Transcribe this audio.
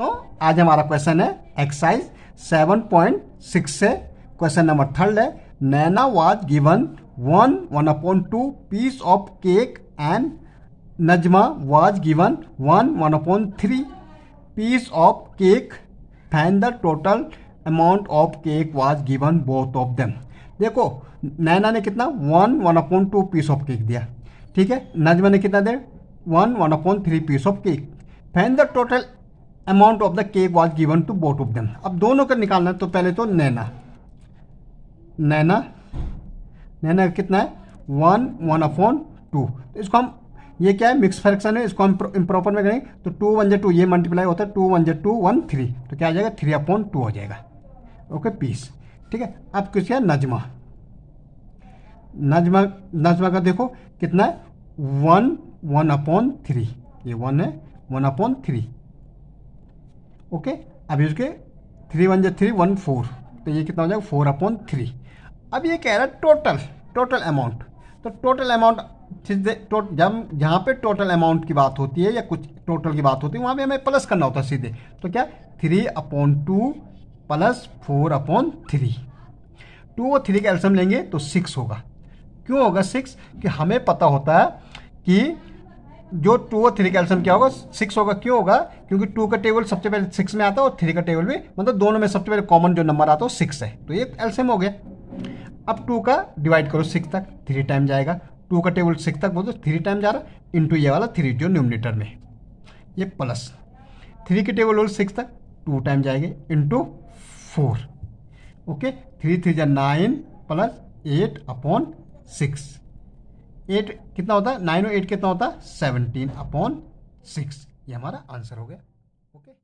तो आज हमारा क्वेश्चन है एक्सरसाइज 7.6 से क्वेश्चन नंबर थर्ड है Naina was given one one upon two piece of cake and Najma was given one one upon three piece of cake find the total amount of cake was given both of them देखो नैना ने कितना one one upon two piece of cake दिया ठीक है नजमा ने कितना दे one one upon three piece of cake find the total amount of the cake was given to both of them अब दोनों का निकालना है तो पहले तो नैना नैना नैना कितना है वन वन अपॉन टू तो इसको हम ये क्या है मिक्स फ्रैक्शन है इसको हम इम्प्रॉपर में करेंगे तो टू वन जे टू ये मल्टीप्लाई होता है टू वन जे टू वन थ्री तो क्या आ जाएगा थ्री अपॉन टू हो जाएगा ओके पीस ठीक है अब कुछ क्या नजमा नजमा नजमा का देखो कितना है वन वन अपॉन थ्री ये वन है वन अपॉन थ्री ओके अभी उसके थ्री वन जो थ्री वन फोर तो ये कितना हो जाएगा फोर अपॉन थ्री अब ये कह रहा है टोटल टोटल अमाउंट तो टोटल अमाउंट जब जहाँ पे टोटल अमाउंट की बात होती है या कुछ टोटल की बात होती है वहाँ पे हमें प्लस करना होता है सीधे तो क्या three upon two plus four upon three two और थ्री का एल्सम लेंगे तो सिक्स होगा क्यों होगा सिक्स कि हमें पता होता है कि जो टू और थ्री का एल्सियम क्या होगा सिक्स होगा क्यों होगा क्योंकि टू का टेबल सबसे पहले सिक्स में आता है और थ्री का टेबल भी मतलब दोनों में सबसे पहले कॉमन जो नंबर आता है वो सिक्स है तो ये एल्सियम हो गया अब टू का डिवाइड करो सिक्स तक थ्री टाइम जाएगा टू का टेबल सिक्स तक बोलो थ्री टाइम जा रहा इंटू ये वाला थ्री जो न्यूमिनेटर में ये प्लस थ्री के टेबल बोलो सिक्स तक टू टाइम जाएगी into four okay three three जा nine plus eight upon six eight कितना होता है नाइन और एट कितना होता है सेवनटीन अपॉन सिक्स ये हमारा आंसर हो गया ओके okay?